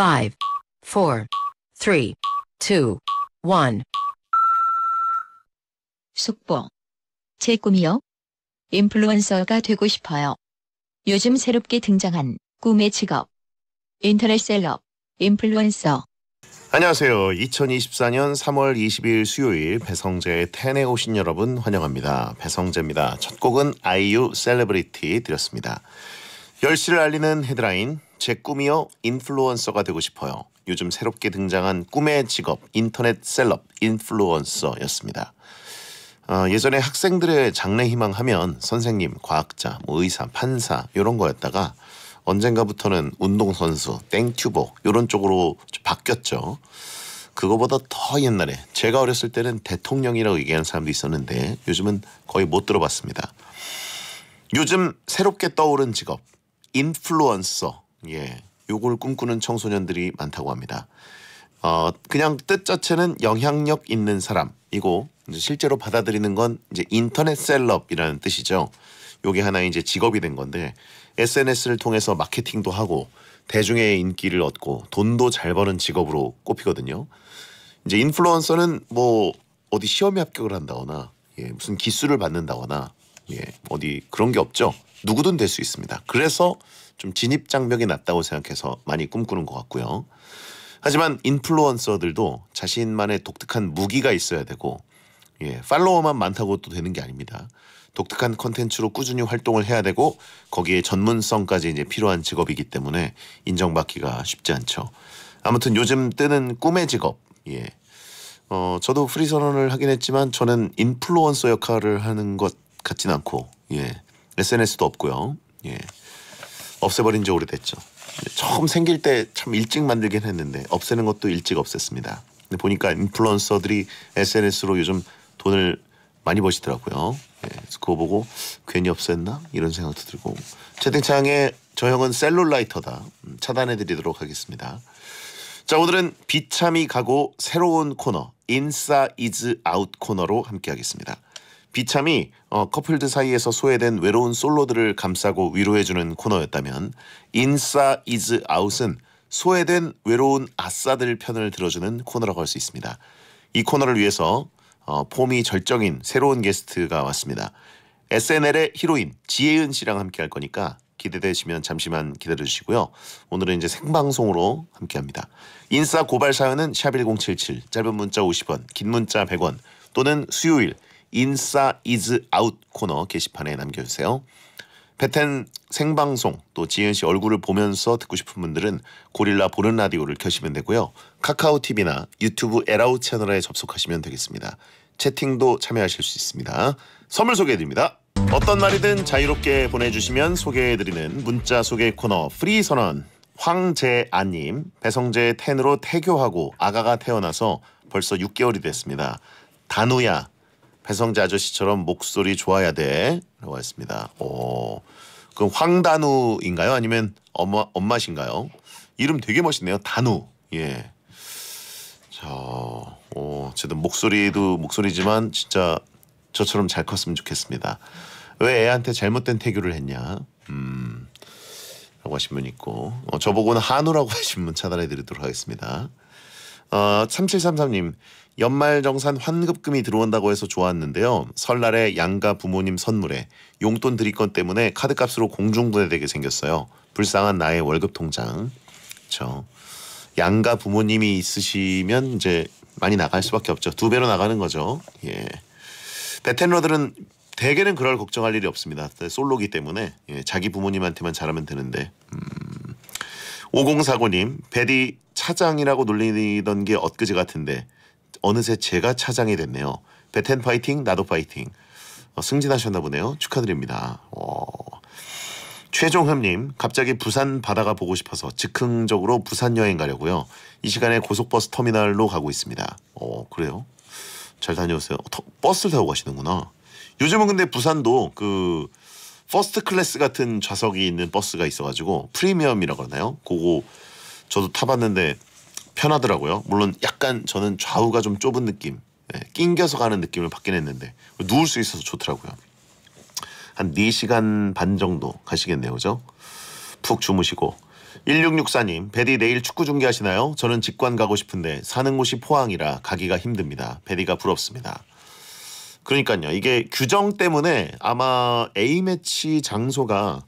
5, 4, 3, 2, 1. 속보. 제 꿈이요? 인플루언서가 되고 싶어요. 요즘 새롭게 등장한 꿈의 직업. 인터넷셀럽, 인플루언서. 안녕하세요. 2024년 3월 2 0일 수요일 배성재의 텐에 오신 여러분 환영합니다. 배성재입니다. 첫 곡은 아이유 셀레브리티 드렸습니다. 10시를 알리는 헤드라인 제 꿈이요 인플루언서가 되고 싶어요. 요즘 새롭게 등장한 꿈의 직업 인터넷 셀럽 인플루언서였습니다. 어, 예전에 학생들의 장래 희망하면 선생님, 과학자, 뭐 의사, 판사 이런 거였다가 언젠가부터는 운동선수, 땡튜버 이런 쪽으로 바뀌었죠. 그거보다 더 옛날에 제가 어렸을 때는 대통령이라고 얘기하는 사람도 있었는데 요즘은 거의 못 들어봤습니다. 요즘 새롭게 떠오른 직업 인플루언서 예, 요걸 꿈꾸는 청소년들이 많다고 합니다. 어, 그냥 뜻 자체는 영향력 있는 사람이고 실제로 받아들이는 건 이제 인터넷 셀럽이라는 뜻이죠. 요게 하나의 이제 직업이 된 건데 SNS를 통해서 마케팅도 하고 대중의 인기를 얻고 돈도 잘 버는 직업으로 꼽히거든요. 이제 인플루언서는 뭐 어디 시험에 합격을 한다거나 예, 무슨 기술을 받는다거나 예, 어디 그런 게 없죠. 누구든 될 수 있습니다. 그래서 좀 진입 장벽이 낮다고 생각해서 많이 꿈꾸는 것 같고요. 하지만 인플루언서들도 자신만의 독특한 무기가 있어야 되고 예, 팔로워만 많다고 또 되는 게 아닙니다. 독특한 컨텐츠로 꾸준히 활동을 해야 되고 거기에 전문성까지 이제 필요한 직업이기 때문에 인정받기가 쉽지 않죠. 아무튼 요즘 뜨는 꿈의 직업. 예. 어, 저도 프리선언을 하긴 했지만 저는 인플루언서 역할을 하는 것 같진 않고 예. SNS도 없고요. 예. 없애버린 지 오래됐죠. 처음 생길 때 참 일찍 만들긴 했는데 없애는 것도 일찍 없앴습니다. 근데 보니까 인플루언서들이 SNS로 요즘 돈을 많이 버시더라고요. 예, 그거 보고 괜히 없앴나 이런 생각도 들고 채팅창에 저 형은 셀룰라이터다 음, 차단해드리도록 하겠습니다. 자 오늘은 비참이 가고 새로운 코너 인사 이즈 아웃 코너로 함께하겠습니다. 비참이 어, 커플들 사이에서 소외된 외로운 솔로들을 감싸고 위로해주는 코너였다면 인싸 이즈 아웃은 소외된 외로운 아싸들 편을 들어주는 코너라고 할 수 있습니다. 이 코너를 위해서 어, 폼이 절정인 새로운 게스트가 왔습니다. SNL의 히로인 지혜은 씨랑 함께 할 거니까 기대되시면 잠시만 기다려 주시고요. 오늘은 이제 생방송으로 함께 합니다. 인싸 고발 사연은 샵1077 짧은 문자 50원, 긴 문자 100원 또는 수요일 인싸 이즈 아웃 코너 게시판에 남겨주세요. 배텐 생방송 또 지은 씨 얼굴을 보면서 듣고 싶은 분들은 고릴라 보는 라디오를 켜시면 되고요. 카카오 TV나 유튜브 에라우 채널에 접속하시면 되겠습니다. 채팅도 참여하실 수 있습니다. 선물 소개해드립니다. 어떤 날이든 자유롭게 보내주시면 소개해드리는 문자 소개 코너 프리 선언 황재아님 배성재 텐으로 태교하고 아가가 태어나서 벌써 6개월이 됐습니다. 단우야 해성재 아저씨처럼 목소리 좋아야 돼라고 했습니다. 오, 그럼 황단우인가요? 아니면 엄마 엄마신가요? 이름 되게 멋있네요. 단우. 예. 자, 오, 어쨌든 목소리도 목소리지만 진짜 저처럼 잘 컸으면 좋겠습니다. 왜 애한테 잘못된 태교를 했냐? 음. 라고 하신 분 있고 어, 저보고는 한우라고 하신 분 차단해 드리도록 하겠습니다. 어, 3733님 연말정산 환급금이 들어온다고 해서 좋았는데요. 설날에 양가 부모님 선물에 용돈 드릴 건 때문에 카드값으로 공중분해되게 생겼어요. 불쌍한 나의 월급 통장. 그렇죠. 양가 부모님이 있으시면 이제 많이 나갈 수밖에 없죠. 두 배로 나가는 거죠. 예. 베테러들은 대개는 그럴 걱정할 일이 없습니다. 네, 솔로기 때문에 예, 자기 부모님한테만 잘하면 되는데. 음. 5049님 베디 차장이라고 놀리던 게 엊그제 같은데 어느새 제가 차장이 됐네요. 베텐 파이팅 나도 파이팅 어, 승진하셨나 보네요. 축하드립니다. 어. 최종흠님 갑자기 부산 바다가 보고 싶어서 즉흥적으로 부산 여행 가려고요. 이 시간에 고속버스 터미널로 가고 있습니다. 어 그래요? 잘 다녀오세요. 어, 버스를 타고 가시는구나. 요즘은 근데 부산도 그 퍼스트 클래스 같은 좌석이 있는 버스가 있어가지고 프리미엄이라고 러나요 그거 저도 타봤는데 편하더라고요. 물론 약간 저는 좌우가 좀 좁은 느낌, 네, 낑겨서 가는 느낌을 받긴 했는데 누울 수 있어서 좋더라고요. 한 4시간 반 정도 가시겠네요. 그죠? 푹 주무시고 1664님, 베디 내일 축구 중계하시나요? 저는 직관 가고 싶은데 사는 곳이 포항이라 가기가 힘듭니다. 베디가 부럽습니다. 그러니까요. 이게 규정 때문에 아마 A매치 장소가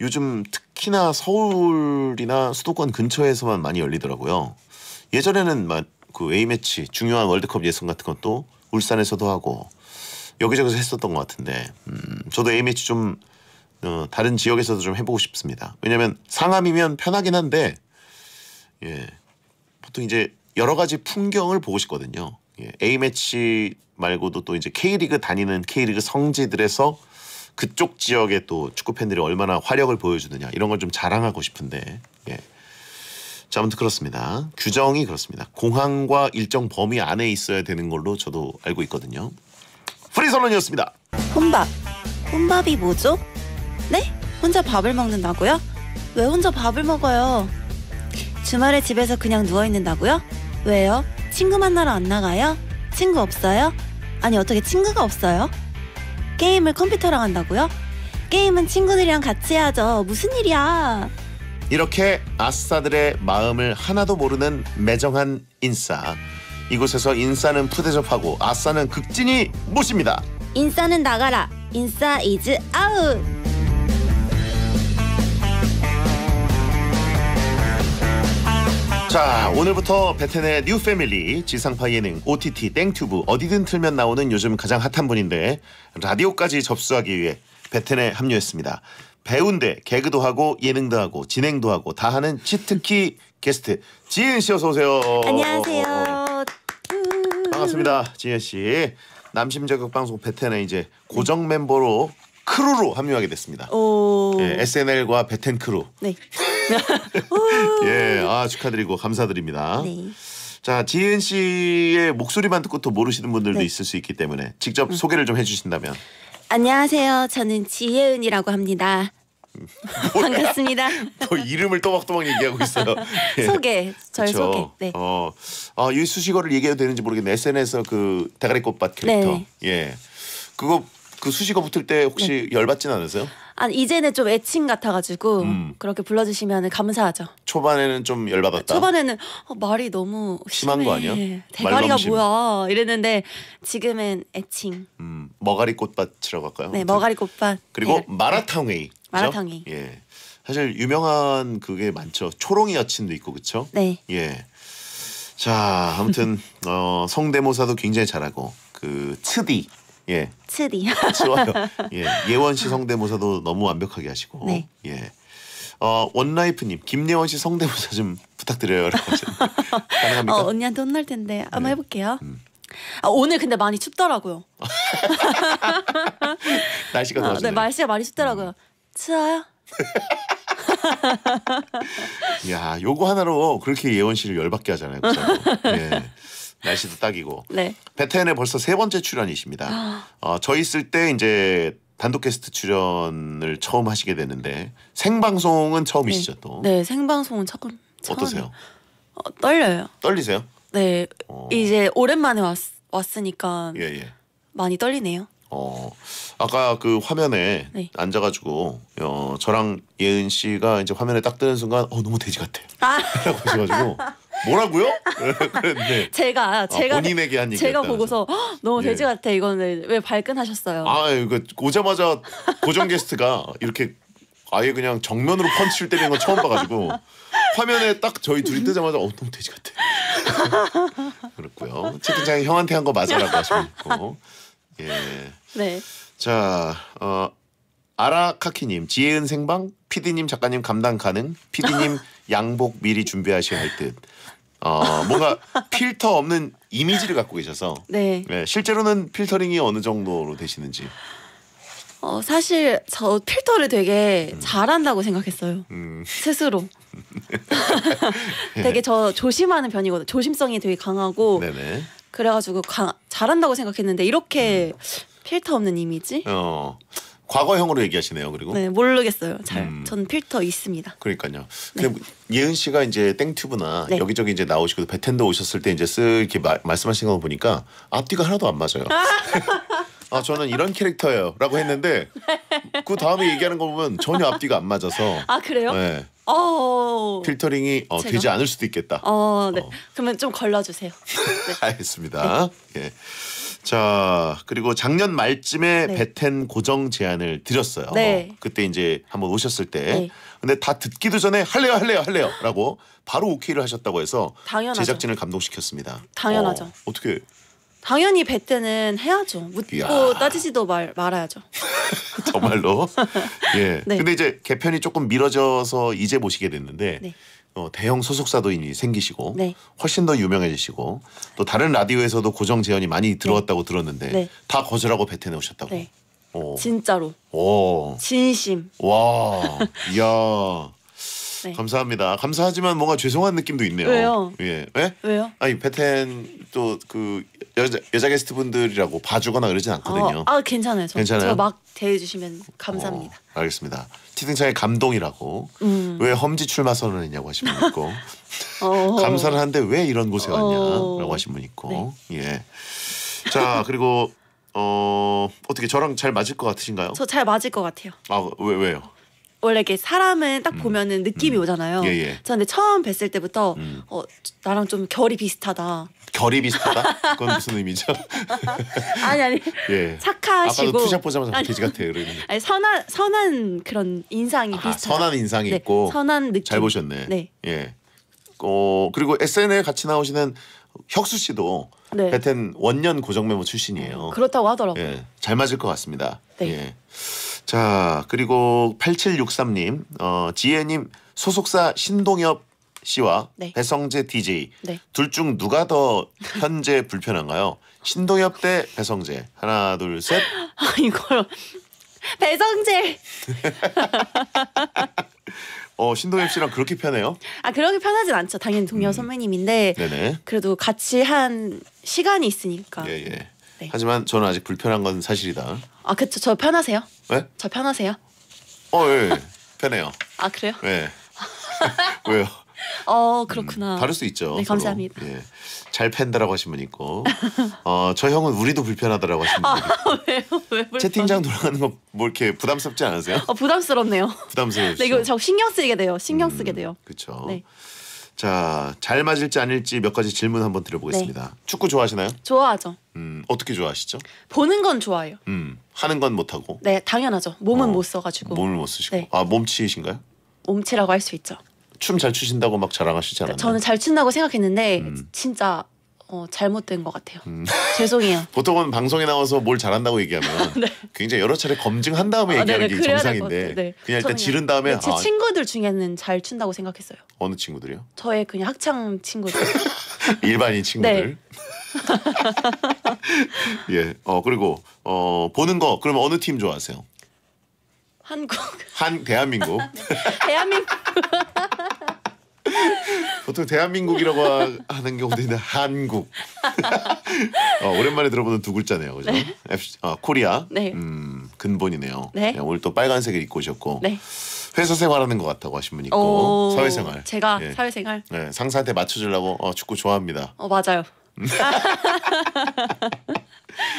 요즘 특히나 서울이나 수도권 근처에서만 많이 열리더라고요. 예전에는 막 그 A매치 중요한 월드컵 예선 같은 것도 울산에서도 하고 여기저기서 했었던 것 같은데 음, 저도 A매치 좀 어, 다른 지역에서도 좀 해보고 싶습니다. 왜냐면 상암이면 편하긴 한데 예 보통 이제 여러 가지 풍경을 보고 싶거든요. 예, A 매치 말고도 또 이제 K리그 다니는 K리그 성지들에서 그쪽 지역의 또 축구 팬들이 얼마나 화력을 보여주느냐 이런 걸 좀 자랑하고 싶은데 예. 자 아무튼 그렇습니다. 규정이 그렇습니다. 공항과 일정 범위 안에 있어야 되는 걸로 저도 알고 있거든요. 프리선언이었습니다. 혼밥. 혼밥이 뭐죠? 네? 혼자 밥을 먹는다고요? 왜 혼자 밥을 먹어요? 주말에 집에서 그냥 누워 있는다고요? 왜요? 친구 만나러 안 나가요? 친구 없어요? 아니 어떻게 친구가 없어요? 게임을 컴퓨터랑 한다고요? 게임은 친구들이랑 같이 하죠 무슨 일이야? 이렇게 아싸들의 마음을 하나도 모르는 매정한 인싸. 이곳에서 인싸는 푸대접하고 아싸는 극진히 모십니다. 인싸는 나가라. 인싸 이즈 아웃. 자 오늘부터 베텐의 뉴 패밀리 지상파 예능 OTT 땡튜브 어디든 틀면 나오는 요즘 가장 핫한 분인데 라디오까지 접수하기 위해 베텐에 합류했습니다. 배운인데 개그도 하고 예능도 하고 진행도 하고 다 하는 치트키 게스트 지은 씨 어서 오세요. 안녕하세요. 어, 어. 반갑습니다. 지은 씨. 남심 자극 방송 베텐에 이제 고정 멤버로 크루로 합류하게 됐습니다. 오... 예, SNL과 베텐 크루. 네. 예, 예 아, 아 축하드리고 감사드립니다. 네. 자 지은 씨의 목소리만 듣고 또 모르시는 분들도 네. 있을 수 있기 때문에 직접 음. 소개를 좀 해주신다면. 안녕하세요. 저는 지혜은이라고 합니다. 반갑습니다. 또 이름을 또박또박 얘기하고 있어요. 예. 소개, 절 그쵸? 소개. 네. 어, 아, 이 수식어를 얘기해도 되는지 모르겠네. SNS 그 대가리 꽃밭 캐릭터. 네. 예, 그거 그 수식어 붙을 때 혹시 네. 열받진 않으세요? 아 이제는 좀 애칭 같아가지고 음. 그렇게 불러주시면 감사하죠. 초반에는 좀 열받았다. 초반에는 어, 말이 너무 심한 거 아니야? 대가리가 뭐야 이랬는데 지금은 애칭. 음 머가리 꽃밭이라고 할까요? 네 머가리 꽃밭. 그리고 네. 마라탕웨이. 마라탕웨이. 예 사실 유명한 그게 많죠. 초롱이 여친도 있고 그쵸? 네. 예. 자 아무튼 어, 성대모사도 굉장히 잘하고 그 츠디 예. 츠디. 좋아요. 예. 예원 씨 성대모사도 너무 완벽하게 하시고. 네. 예. 어, 원라이프님, 김예원 씨 성대모사 좀 부탁드려요. 가능합니까? 어, 언니한테 혼날 텐데 한번 네. 해볼게요. 음. 아, 오늘 근데 많이 춥더라고요. 날씨가 더워. 아, 어, 네, 날씨가 많이 춥더라고요. 음. 추워요. 야, 요거 하나로 그렇게 예원 씨를 열받게 하잖아요. 그죠 예. 날씨도 딱이고. 네. 베텐에 벌써 세 번째 출연이십니다. 어, 저 있을 때 이제 단독 게스트 출연을 처음 하시게 되는데 생방송은 처음이시죠 네. 또? 네, 생방송은 조금 처음. 어떠세요? 어, 떨려요. 떨리세요? 네, 어. 이제 오랜만에 왔, 왔으니까 예, 예. 많이 떨리네요. 어 아까 그 화면에 네. 앉아가지고 어 저랑 예은 씨가 이제 화면에 딱 뜨는 순간 어 너무 돼지 같아 아. 라고 하셔가지고 뭐라고요? 네. 제가 제가 아, 본인에게 한 얘기 제가 보고서 너무 예. 돼지 같아 이거는 왜 발끈하셨어요? 아 이거 오자마자 고정 게스트가 이렇게 아예 그냥 정면으로 펀치를 때리는 건 처음 봐가지고 화면에 딱 저희 둘이 뜨자마자 어 너무 돼지 같아 그렇고요 채팅창에 형한테 한 거 맞아라고 하시고 예. 네. 자, 어, 아라카키님, 지혜은 생방, 피디님 작가님 감당 가능, 피디님 양복 미리 준비하셔야 할 듯. 어, 뭔가 필터 없는 이미지를 갖고 계셔서 네. 네, 실제로는 필터링이 어느 정도로 되시는지. 어, 사실 저 필터를 되게 음. 잘한다고 생각했어요. 음. 스스로. 되게 저 조심하는 편이거든요. 조심성이 되게 강하고 네네. 그래가지고 가, 잘한다고 생각했는데 이렇게 음. 필터 없는 이미지? 어. 과거형으로 얘기하시네요. 그리고 네, 모르겠어요. 잘. 음. 전 필터 있습니다. 그러니까요. 근데 네. 예은 씨가 이제 땡튜브나 네. 여기저기 이제 나오시고 배텐더 오셨을 때 이제 쓱 이렇게 말씀하신 거 보니까 앞뒤가 하나도 안 맞아요. 아 저는 이런 캐릭터예요라고 했는데 네. 그 다음에 얘기하는 거 보면 전혀 앞뒤가 안 맞아서 아 그래요? 네. 어... 필터링이 어, 되지 않을 수도 있겠다. 어, 네. 어. 그러면 좀 걸러주세요. 네. 알겠습니다. 네. 예. 자 그리고 작년 말쯤에 네. 베텐 고정 제안을 드렸어요. 네. 그때 이제 한번 오셨을 때. 네. 근데 다 듣기도 전에 할래요 할래요 할래요라고 바로 오케이를 하셨다고 해서 당연하죠. 제작진을 감동시켰습니다. 당연하죠. 어, 어떻게 당연히 배때는 해야죠. 묻고 이야. 따지지도 말 말아야죠. 정말로. 예. 네. 근데 이제 개편이 조금 미뤄져서 이제 보시게 됐는데 네. 어, 대형 소속사도 이제 생기시고 네. 훨씬 더 유명해지시고 또 다른 라디오에서도 고정 제언이 많이 네. 들어왔다고 들었는데 네. 다 거절하고 뱉어내오셨다고. 네. 오. 진짜로. 오. 진심. 와. 이야. 네. 감사합니다. 감사하지만 뭔가 죄송한 느낌도 있네요. 왜요? 예. 왜? 왜요? 아니 베텐 또그 여자 여자 게스트 분들이라고 봐주거나 그러진 않거든요. 아, 아 괜찮아요. 저, 괜찮아요. 저막 대해주시면 감사합니다. 어, 알겠습니다. 채팅창의 감동이라고 음. 왜 험지 출마 선언 했냐고 하신 분 있고 감사를 하는데 왜 이런 곳에 왔냐라고 어. 하신 분 있고 네. 예. 자 그리고 어 어떻게 저랑 잘 맞을 것 같으신가요? 저 잘 맞을 것 같아요. 아왜 왜요? 원래 이렇게 사람은 딱 음. 보면은 음. 느낌이 오잖아요. 예, 예. 저 근데 처음 뵀을 때부터 음. 어 나랑 좀 결이 비슷하다. 결이 비슷하다? 그건 무슨 의미죠? 아니 아니 예. 착하시고 아까 투샷 보자마자 돼지 같아 그러는 아니 선한 선한 그런 인상이 아, 비슷 선한 인상이 네, 있고 선한 느낌 잘 보셨네 네. 예. 어 그리고 SNL 같이 나오시는 혁수 씨도 네. 베텐 원년 고정 메모 출신이에요 그렇다고 하더라고요 예. 잘 맞을 것 같습니다 네. 예. 자 그리고 8763님 어, 지혜님 소속사 신동엽 씨와 네. 배성재 DJ 네. 둘중 누가 더 현재 불편한가요? 신동엽 대 배성재 하나 둘 셋. 아, 이걸 배성재. 어 신동엽 씨랑 그렇게 편해요? 아 그렇게 편하진 않죠. 당연히 동엽 음. 선배님인데 네네. 그래도 같이 한 시간이 있으니까. 예, 예. 네. 하지만 저는 아직 불편한 건 사실이다. 아 그쵸. 저 편하세요? 네? 저 편하세요? 어 예. 예. 편해요. 아 그래요? 네. 왜요? 어 그렇구나. 음, 다를 수 있죠. 네, 감사합니다. 예. 잘 팬다라고 하신 분 있고, 어, 저 형은 우리도 불편하다라고 하신 분 있고. 아, 왜요? 왜 채팅장 돌아가는 거뭐 이렇게 부담스럽지 않으세요? 어, 부담스럽네요. 부담스럽죠 네, 이거 저 신경 음, 쓰게 돼요. 신경 쓰게 돼요. 그렇죠. 네. 자, 잘 맞을지 아닐지 몇 가지 질문 한번 드려보겠습니다. 네. 축구 좋아하시나요? 좋아하죠. 음, 어떻게 좋아하시죠? 보는 건 좋아해요. 음, 하는 건 못하고? 네, 당연하죠. 몸은 어, 못 써가지고. 몸을 못 쓰시고. 네. 아, 몸치이신가요? 몸치라고 할 수 있죠. 춤잘 추신다고 막 자랑하시잖아요. 저는 잘 춘다고 생각했는데 음. 진짜 어, 잘못된 것 같아요. 음. 죄송해요. 보통은 방송에 나와서 뭘 잘한다고 얘기하면 네. 굉장히 여러 차례 검증한 다음에 아, 네, 얘기하는 네네, 게 정상인데 네. 그냥 일단 지른 다음에 네, 제 아, 친구들 중에는 잘 춘다고 생각했어요. 어느 친구들이요? 저의 그냥 학창 친구들. 일반인 친구들. 네. 예. 어 그리고 어 보는 거그러면 어느 팀 좋아하세요? 한국. 한 대한민국. 네. 대한민국. 보통 대한민국이라고 하는 경우도 는데 한국. 어, 오랜만에 들어보는 두 글자네요, 그죠? 네. FC, 어, 코리아. 네. 음, 근본이네요. 네. 네, 오늘 또 빨간색을 입고 오셨고. 네. 회사 생활하는 것 같다고 하신 분 있고 사회생활. 제가 예. 사회생활. 네, 상사한테 맞춰주려고 어, 축구 좋아합니다. 어 맞아요. 음.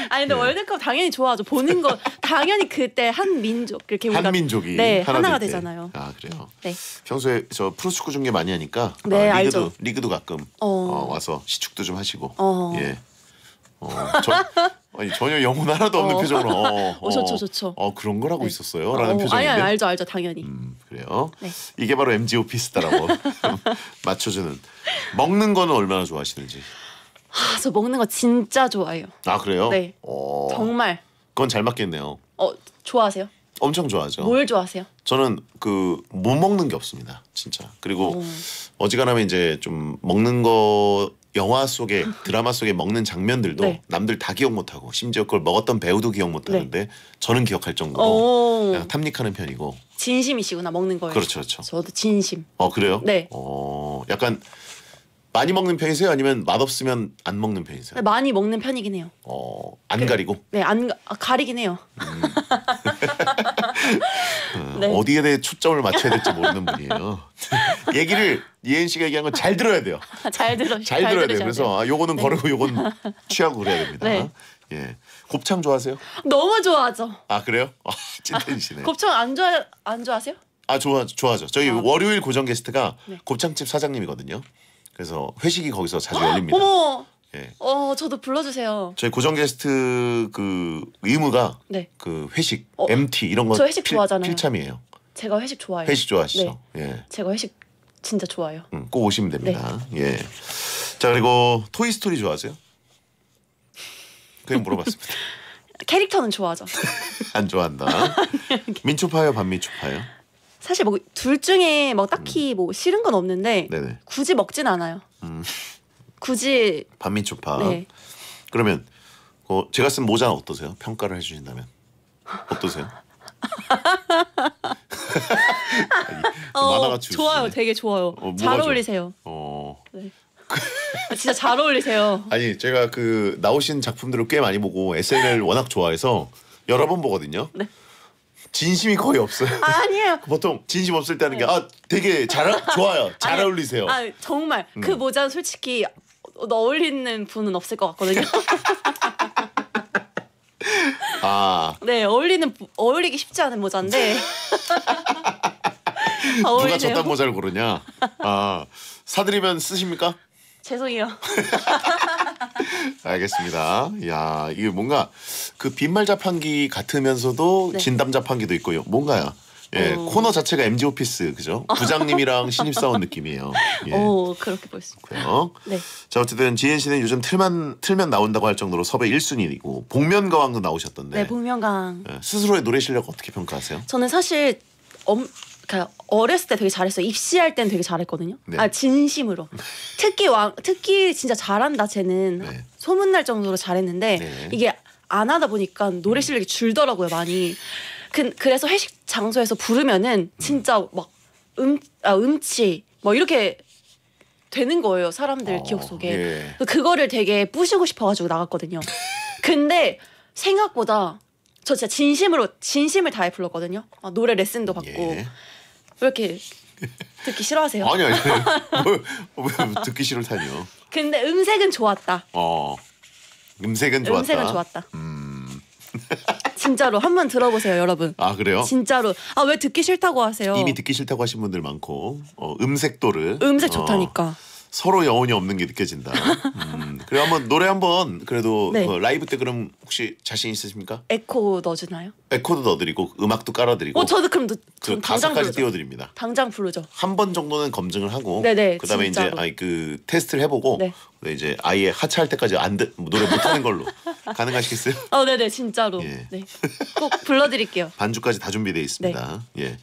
아니 근데 네. 월드컵 당연히 좋아하죠. 보는 거 당연히 그때 한 민족 이렇게 우리가 한민족이 네, 하나가 되잖아요. 아 그래요. 네. 평소에 저 프로축구 중계 많이 하니까 네, 어, 리그도 알죠. 리그도 가끔 어. 어, 와서 시축도 좀 하시고 어. 예. 어, 저, 아니 전혀 영혼 하나도 없는 어. 표정으로 어, 어, 어, 좋죠 좋죠 어 그런 거라고 네. 있었어요 라는 표정인데 어, 아니, 아니 알죠 알죠 당연히 음, 그래요 네. 이게 바로 MG 오피스다라고 맞춰주는 먹는 거는 얼마나 좋아하시는지 아, 저 먹는 거 진짜 좋아해요. 아 그래요? 네. 어, 정말. 그건 잘 맞겠네요. 어, 좋아하세요? 엄청 좋아하죠. 뭘 좋아하세요? 저는 그못 먹는 게 없습니다, 진짜. 그리고 오. 어지간하면 이제 좀 먹는 거 영화 속에 드라마 속에 먹는 장면들도 네. 남들 다 기억 못하고 심지어 그걸 먹었던 배우도 기억 못하는데 네. 저는 기억할 정도로 그냥 탐닉하는 편이고 진심이시구나 먹는 거에 그렇죠, 그렇죠. 저도 진심. 어 그래요? 네. 어 약간 많이 먹는 편이세요? 아니면 맛없으면 안 먹는 편이세요? 네, 많이 먹는 편이긴 해요. 어, 안그 가리고? 네, 안 가, 아, 가리긴 해요. 음. 네. 어, 네. 어디에 대해 초점을 맞춰야 될지 모르는 분이에요. 얘기를 이엔 씨가 얘기한 건 잘 들어야 돼요. 잘 들어. 잘, 잘 들어야 돼요. 그래서 아, 요거는 네. 거르고 요건 취하고 그래야 됩니다. 네. 예. 곱창 좋아하세요? 너무 좋아하죠. 아, 그래요? 아, 찐텐시네. 곱창 안 좋아 안 좋아하세요? 아, 좋아 좋아하죠. 저희 아. 월요일 고정 게스트가 네. 곱창집 사장님이거든요. 그래서 회식이 거기서 자주 어, 열립니다. 어머! 예. 어, 저도 불러주세요. 저희 고정 게스트 그 의무가 네. 그 회식, 어, MT 이런 거. 저 회식 필, 좋아하잖아요. 필참이에요. 제가 회식 좋아해요. 회식 좋아하시죠? 네. 예. 제가 회식 진짜 좋아요. 음, 꼭 오시면 됩니다. 네. 예. 자 그리고 토이 스토리 좋아하세요? 그냥 물어봤습니다. 캐릭터는 좋아하죠. 안 좋아한다. 민초파요, 반민초파요? 사실 뭐 둘 중에 뭐 딱히 음. 뭐 싫은 건 없는데 네네. 굳이 먹진 않아요. 음. 굳이 반민초파. 네. 그러면 어, 제가 쓴모자 어떠세요? 평가를 해주신다면 어떠세요? 그 어, 만화 좋아요, 되게 좋아요. 어, 잘 어울리세요. 어. 네. 아, 진짜 잘 어울리세요. 아니 제가 그 나오신 작품들을 꽤 많이 보고 SNL 워낙 좋아해서 여러 번 보거든요. 네. 진심이 거의 없어요. 아, 아니에요. 보통 진심 없을 때 하는 게 아 되게 잘 좋아요. 잘 아니, 어울리세요. 아 정말 그 음. 모자 솔직히 어울리는 분은 없을 것 같거든요. 아. 네 어울리는 어울리기 쉽지 않은 모자인데. 누가 저딴 모자를 고르냐? 아 사드리면 쓰십니까? 죄송해요. 알겠습니다. 야 이게 뭔가 그 빈말 자판기 같으면서도 네. 진담 자판기도 있고요. 뭔가요? 예, 오. 어. 코너 자체가 MG 오피스 그죠? 어. 부장님이랑 신입 사원 느낌이에요. 예. 오 어, 그렇게 볼수 있고요. 네. 자 어쨌든 지은 씨는 요즘 틀만 틀면 나온다고 할 정도로 섭외 1순위이고 복면가왕도 나오셨던데. 네, 복면가왕. 예, 스스로의 노래 실력 어떻게 평가하세요? 저는 사실 엄, 그러니까 어렸을 때 되게 잘했어요. 입시할 땐 되게 잘했거든요. 네. 아 진심으로. 특히왕특히 진짜 잘한다 쟤는 네. 소문날 정도로 잘했는데 네. 이게 안 하다 보니까 노래 실력이 줄더라고요 많이. 그, 그래서 회식 장소에서 부르면은 진짜 막음 음, 아, 음치 뭐 이렇게 되는 거예요 사람들 어, 기억 속에. 예. 그 그거를 되게 부시고 싶어가지고 나갔거든요. 근데 생각보다 저 진짜 진심으로 진심을 다해 불렀거든요. 아, 노래 레슨도 받고. 예. 왜 이렇게 듣기 싫어하세요? 아니 아니. 왜 듣기 싫을다니요 근데 음색은 좋았다. 어. 음색은 좋았다. 음색은 좋았다. 음. 진짜로 한번 들어보세요, 여러분. 아 그래요? 진짜로. 아왜 듣기 싫다고 하세요? 이미 듣기 싫다고 하신 분들 많고 어, 음색도를. 음색 좋다니까. 어. 서로 여운이 없는 게 느껴진다. 음. 그래 한번 노래 한번 그래도 네. 어, 라이브 때 그럼 혹시 자신 있으십니까? 에코 넣어주나요? 에코도 넣어드리고 음악도 깔아드리고. 어 저도 그럼 그 가사까지 띄워드립니다. 당장 부르죠. 한 번 정도는 검증을 하고. 네네. 네, 그다음에 진짜로. 이제 아이 그 테스트를 해보고. 네. 이제 아예 하차할 때까지 안 되, 뭐 노래 못하는 걸로 가능하시겠어요? 어 네네 네, 진짜로. 예. 네. 꼭 불러드릴게요. 반주까지 다 준비되어 있습니다. 네. 예.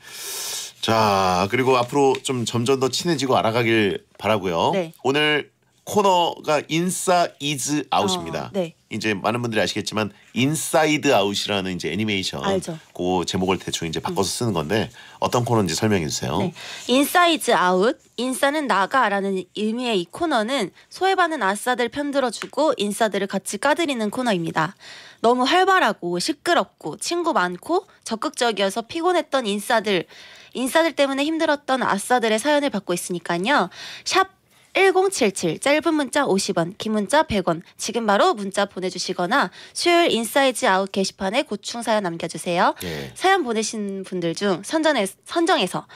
자 그리고 앞으로 좀 점점 더 친해지고 알아가길 바라고요. 네. 오늘 코너가 인사 이즈 아웃입니다. 어, 네. 이제 많은 분들이 아시겠지만 인사이드 아웃이라는 이제 애니메이션 알죠. 그 제목을 대충 이제 바꿔서 쓰는 건데 어떤 코너인지 설명해 주세요. 네. 인사이즈 아웃, 인싸는 나가라는 의미의 이 코너는 소외받는 아싸들 편들어주고 인싸들을 같이 까드리는 코너입니다. 너무 활발하고 시끄럽고 친구 많고 적극적이어서 피곤했던 인싸들 인싸들 때문에 힘들었던 아싸들의 사연을 받고 있으니까요. 샵 1077 짧은 문자 50원 긴 문자 100원 지금 바로 문자 보내주시거나 수요일 인사이즈 아웃 게시판에 고충 사연 남겨주세요 예. 사연 보내신 분들 중 선전에, 선정해서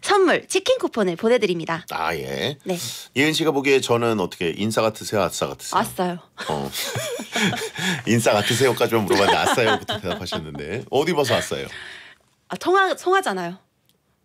선물 치킨 쿠폰을 보내드립니다 아 예. 네. 예은 씨가 보기에 저는 어떻게 인싸 같으세요 아싸 같으세요 아싸요 어. 인싸 같으세요까지만 물어봤는데 아싸요부터 대답하셨는데 어디 봐서 아싸요 아 통하, 통하잖아요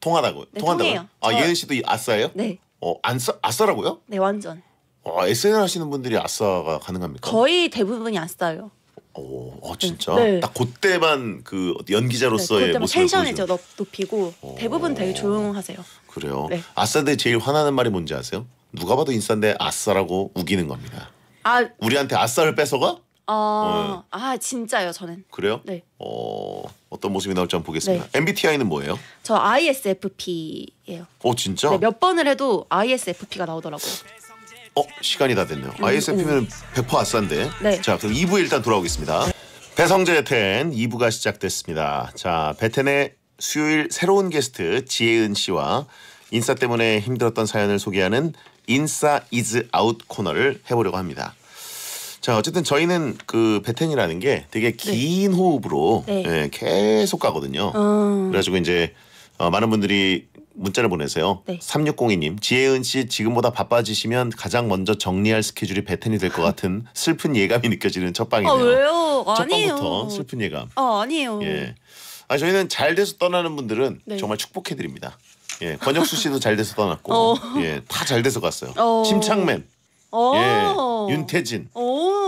통하다고 네, 통한다고요? 통해요. 아 저- 예은 씨도 이 아싸예요? 네. 어 안싸 아싸라고요? 네, 완전. 어 SNL 하시는 분들이 아싸가 가능합니까? 거의 대부분이 어, 아 싸요. 오, 어 진짜 네. 네. 딱 그때만 그 연기자로서의 네, 그때 모습을 텐션을 보저 높- 이고 어. 대부분 되게 조용하세요. 그래요. 네. 아싸인데 제일 화나는 말이 뭔지 아세요? 누가 봐도 인싸인데 아싸라고 우기는 겁니다. 아, 우리한테 아싸를 뺏어가? 어, 어. 아 진짜요 저는. 그래요? 네. 어 어떤 모습이 나올지 한번 보겠습니다. 네. MBTI는 뭐예요? 저 ISFP예요. 어 진짜? 네, 몇 번을 해도 ISFP가 나오더라고요. 어 시간이 다 됐네요. 음, ISFP면 100%아인데 음. 네. 자 그럼 2부 일단 돌아오겠습니다. 배성재 의텐 2부가 시작됐습니다. 자 배텐의 수요일 새로운 게스트 지혜은 씨와 인싸 때문에 힘들었던 사연을 소개하는 인싸 이즈 아웃 코너를 해보려고 합니다. 자 어쨌든 저희는 그 배텐이라는 게 되게 네. 긴 네. 호흡으로 네. 예, 계속 가거든요. 어... 그래가지고 이제 어, 많은 분들이 문자를 보내세요. 네. 3602님, 지혜은 씨 지금보다 바빠지시면 가장 먼저 정리할 스케줄이 배텐이 될 것 같은 슬픈 예감이 느껴지는 첫방이네요. 아, 왜요? 아니에요. 첫방부터 슬픈 예감. 아, 아니에요. 예. 아, 저희는 잘 돼서 떠나는 분들은 네. 정말 축복해드립니다. 예, 권혁수 씨도 잘 돼서 떠났고, 어. 예, 다 잘 돼서 갔어요. 어. 침착맨, 어. 예, 윤태진, 어.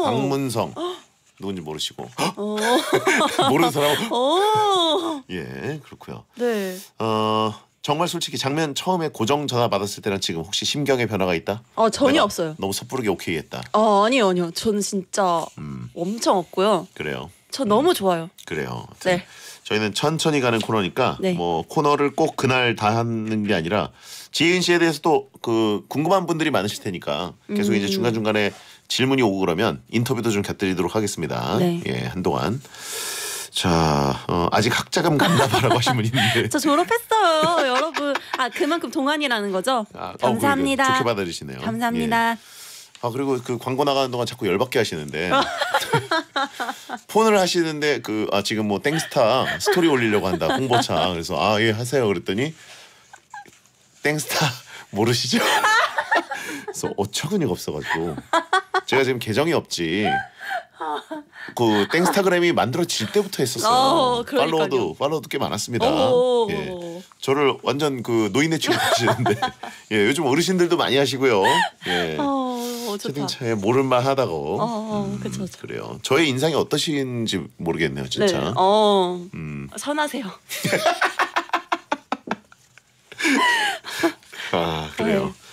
박문성 어. 누군지 모르시고 어. 모르는 사람 오. 어. 예 그렇고요. 네. 어 정말 솔직히 장면 처음에 고정 전화 받았을 때랑 지금 혹시 심경의 변화가 있다? 어 전혀 없어요. 너무 섣부르게 오케이했다. 어 아니요 아니요. 전 진짜 음. 엄청 없고요. 그래요. 저 너무 음. 좋아요. 그래요. 네. 저희는 천천히 가는 코너니까 네. 뭐 코너를 꼭 그날 다 하는 게 아니라 지은 씨에 대해서 또그 궁금한 분들이 많으실 테니까 계속 이제 음. 중간 중간에 질문이 오고 그러면 인터뷰도 좀 곁들이도록 하겠습니다. 네. 예, 한동안. 자, 어, 아직 학자감 간나봐라고 하신 분이 있는데. 저 졸업했어요, 여러분. 아, 그만큼 동안이라는 거죠? 아, 어, 감사합니다. 어, 좋게 받아주시네요. 감사합니다. 예. 아 그리고 그 광고 나가는 동안 자꾸 열받게 하시는데 아. 폰을 하시는데 그 아 지금 뭐 땡스타 스토리 올리려고 한다 홍보차 그래서 아 예 하세요 그랬더니 땡스타 모르시죠? 그래서 어처구니가 없어가지고 제가 지금 계정이 없지. 그 땡스타그램이 만들어질 때부터 했었어요. 어, 팔로워도 팔로워도 꽤 많았습니다. 어, 어, 어, 예. 저를 완전 그 노인의 취급하시는데 예, 요즘 어르신들도 많이 하시고요. 예. 어, 채팅창에 모를만 하다고. 어, 음, 그래요 저의 인상이 어떠신지 모르겠네요, 진짜. 네. 어, 음. 선하세요. 아 그래요. 네.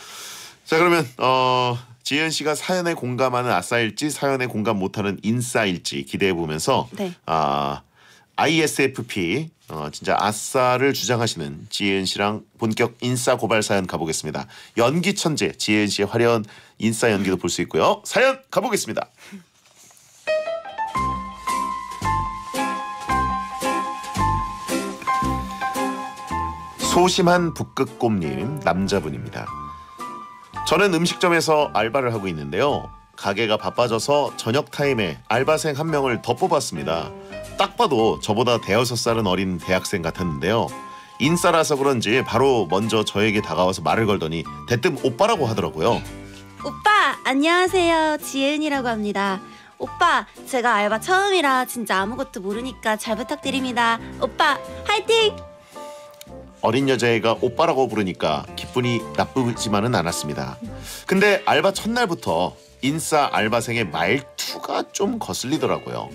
자 그러면 어 지은 씨가 사연에 공감하는 아싸일지 사연에 공감 못하는 인싸일지 기대해 보면서 네. 아 ISFP 어, 진짜 아싸를 주장하시는 지은 씨랑 본격 인싸 고발 사연 가보겠습니다. 연기 천재 지은 씨의 화려한 인싸 연기도 볼 수 있고요. 사연 가보겠습니다. 소심한 북극곰님 남자분입니다. 저는 음식점에서 알바를 하고 있는데요. 가게가 바빠져서 저녁 타임에 알바생 한 명을 더 뽑았습니다. 딱 봐도 저보다 대여섯 살은 어린 대학생 같았는데요. 인싸라서 그런지 바로 먼저 저에게 다가와서 말을 걸더니 대뜸 오빠라고 하더라고요. 오빠 안녕하세요 지은이라고 합니다. 오빠 제가 알바 처음이라 진짜 아무것도 모르니까 잘 부탁드립니다. 오빠 화이팅! 어린 여자애가 오빠라고 부르니까 기분이 나쁘지만은 않았습니다. 근데 알바 첫날부터 인싸 알바생의 말투가 좀 거슬리더라고요.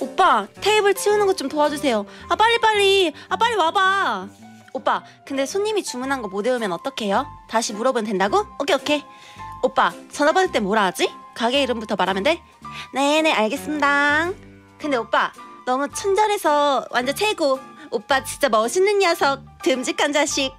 오빠 테이블 치우는 것 좀 도와주세요. 아 빨리 빨리 아 빨리 와봐. 오빠 근데 손님이 주문한 거 못 외우면 어떡해요? 다시 물어보면 된다고? 오케이 오케이. 오빠 전화 받을 때 뭐라 하지? 가게 이름부터 말하면 돼? 네네 알겠습니다. 근데 오빠 너무 친절해서 완전 최고. 오빠 진짜 멋있는 녀석. 듬직한 자식.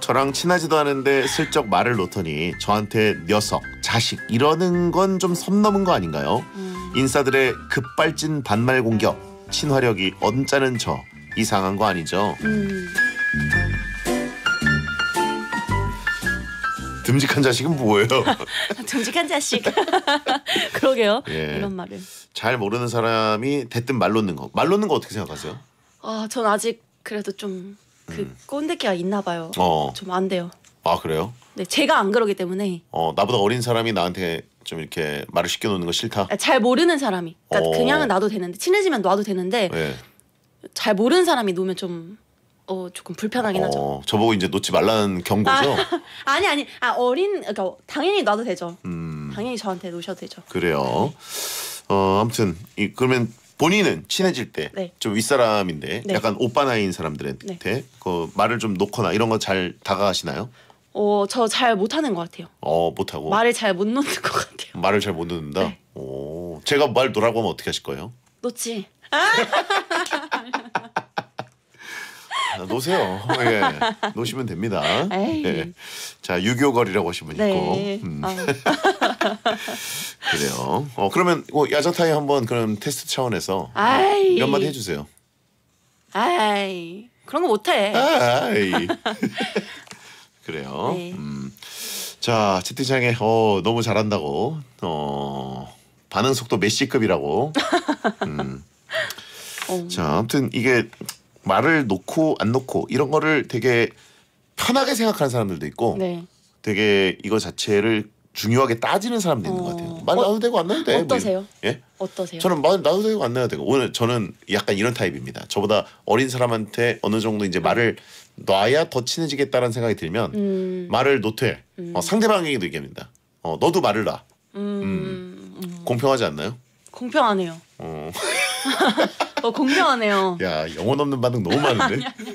저랑 친하지도 않은데 슬쩍 말을 놓더니 저한테 녀석, 자식 이러는 건좀선 넘은 거 아닌가요? 음. 인싸들의 급발진 반말 공격, 친화력이 언짢은 저 이상한 거 아니죠? 음. 듬직한 자식은 뭐예요? 듬직한 자식. 그러게요. 예. 이런 말을. 잘 모르는 사람이 대뜸 말 놓는 거. 말 놓는 거 어떻게 생각하세요? 아, 전 아직 그래도 좀그 음. 꼰대기가 있나 봐요. 어. 좀안 돼요. 아 그래요? 네, 제가 안 그러기 때문에 어 나보다 어린 사람이 나한테 좀 이렇게 말을 시켜 놓는 거 싫다. 아, 잘 모르는 사람이. 그러니까 어. 그냥은 놔도 되는데 친해지면 놔도 되는데 예. 잘 모르는 사람이 놓으면 좀 어, 조금 불편하긴 어, 하죠. 저보고 이제 놓지 말라는 경고죠. 아, 니 아니 아 어린 그러니까 당연히 놔도 되죠. 음 당연히 저한테 놓으셔도 되죠. 그래요. 어 아무튼 이, 그러면 본인은 친해질 때좀 네. 윗사람인데 네. 약간 오빠 나이인 사람들한테 네. 그 말을 좀 놓거나 이런 거 잘 다가가시나요? 어, 저 잘 못하는 것 같아요. 어, 못하고. 말을 잘 못 놓는 것 같아요. 말을 잘 못 놓는다? 네. 오, 제가 말놓라고 하면 어떻게 하실 거예요? 놓지. 놓으세요. 예. 놓으시면 됩니다. 예. 자, 유교거리라고 하신 분 네. 있고. 음. 아. 그래요. 어, 그러면 뭐 야자타이 한번 그럼 테스트 차원에서 아이. 몇 마디 해주세요. 아이. 그런 거 못해. 아이. 그래요. 네. 음. 자, 채팅창에 어, 너무 잘한다고. 어, 반응 속도 메시급이라고. 음. 어. 자, 아무튼 이게 말을 놓고 안 놓고 이런 거를 되게 편하게 생각하는 사람들도 있고 네. 되게 이거 자체를 중요하게 따지는 사람도 있는 것 같아요. 어. 말 어, 나도 되고 안 나도 돼. 뭐 어떠세요? 뭐 예? 어떠세요? 저는 말 나도 되고 안 나도 되고 오늘 저는 약간 이런 타입입니다. 저보다 어린 사람한테 어느 정도 이제 말을 놔야 더 친해지겠다는 라 생각이 들면 음. 말을 노퇴 음. 어, 상대방에게도 얘기합니다. 어, 너도 말을 놔. 음. 음. 공평하지 않나요? 공평하네요. 어. 어, 공평하네요. 야 영혼 없는 반응 너무 많은데. 아니, 아니.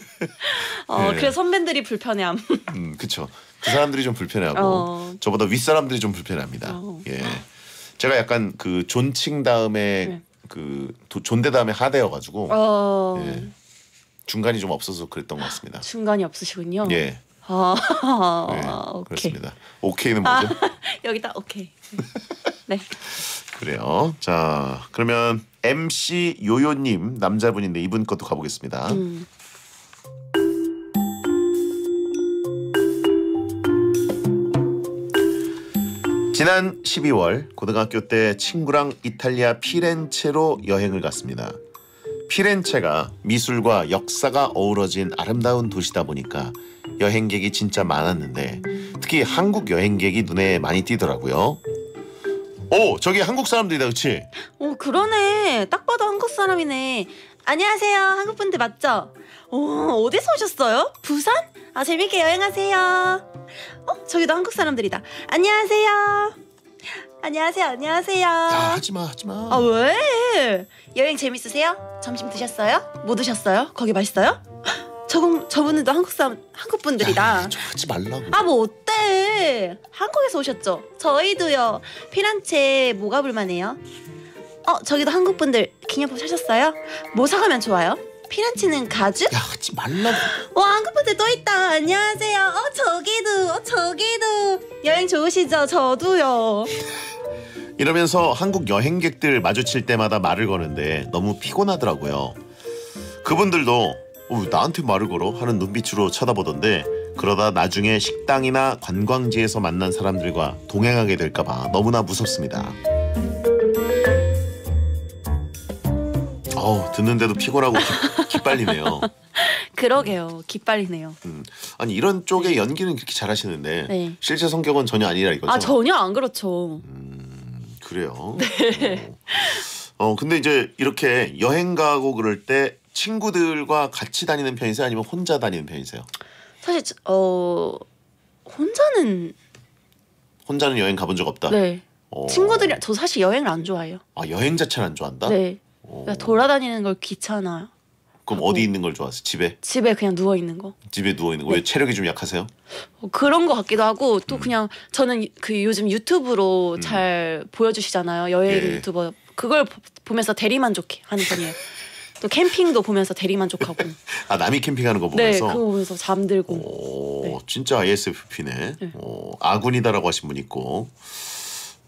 어 네. 예. 그래 선배들이 불편해함. 음 그쵸. 그 사람들이 좀 불편해하고 어. 저보다 윗 사람들이 좀 불편합니다. 어. 예. 제가 약간 그 존칭 다음에 네. 그 존대 다음에 하대여 가지고 어. 예. 중간이 좀 없어서 그랬던 것 같습니다. 중간이 없으시군요. 예. 아, 네, 오케이. 그렇습니다. 오케이는 아, 뭐죠? 아, 여기다 오케이. 네. 그래요. 자, 그러면 MC 요요님 남자분인데 이분 것도 가보겠습니다. 음. 지난 12월 고등학교 때 친구랑 이탈리아 피렌체로 여행을 갔습니다. 피렌체가 미술과 역사가 어우러진 아름다운 도시다 보니까 여행객이 진짜 많았는데 특히 한국 여행객이 눈에 많이 띄더라고요. 오 저기 한국 사람들이다 그치? 오 어, 그러네 딱 봐도 한국 사람이네 안녕하세요 한국 분들 맞죠? 오 어, 어디서 오셨어요? 부산? 아 재밌게 여행하세요 어 저기도 한국 사람들이다 안녕하세요 안녕하세요 안녕하세요 야 하지마 하지마 아 왜? 여행 재밌으세요? 점심 드셨어요? 뭐 드셨어요? 거기 맛있어요? 저분 저분들도 한국 사람 한국 분들이다 야, 하지 말라고 아뭐 한국에서 오셨죠? 저희도요. 피란체 뭐가 불만해요? 어, 저기도 한국 분들 기념품 사셨어요? 뭐 사가면 좋아요? 피란체는 가죽? 야 하지 말라고 와 한국 분들 또 있다 안녕하세요 어 저기도 어 저기도 여행 좋으시죠 저도요 이러면서 한국 여행객들 마주칠 때마다 말을 거는데 너무 피곤하더라고요 그분들도 어, 나한테 말을 걸어 하는 눈빛으로 쳐다보던데 그러다 나중에 식당이나 관광지에서 만난 사람들과 동행하게 될까봐 너무나 무섭습니다. 어우, 듣는데도 피곤하고 기, 빨리네요 그러게요. 기빨리네요. 음, 아니 이런 쪽에 네. 연기는 그렇게 잘하시는데 네. 실제 성격은 전혀 아니라 이거죠? 아 전혀 안 그렇죠. 음, 그래요. 네. 어. 어 근데 이제 이렇게 여행 가고 그럴 때 친구들과 같이 다니는 편이세요? 아니면 혼자 다니는 편이세요? 사실 어 혼자는 혼자는 여행 가본 적 없다. 네. 어. 친구들이 저 사실 여행을 안 좋아해요. 아 여행 자체는 안 좋아한다. 네. 어. 그러니까 돌아다니는 걸귀찮아 그럼 어디 있는 걸 좋아하세요? 집에? 집에 그냥 누워 있는 거. 집에 누워 있는 거. 네. 왜 체력이 좀 약하세요? 어, 그런 거 같기도 하고 또 음. 그냥 저는 그 요즘 유튜브로 음. 보여주시잖아요. 여행 예. 유튜버 그걸 보면서 대리만족해 하는 편이에요. 또 캠핑도 보면서 대리만족하고. 아 남이 캠핑하는 거 네, 보면서. 네, 그거 보면서 잠들고. 오, 네. 진짜 ISFP네. 네. 오, 어, 아군이다라고 하신 분 있고.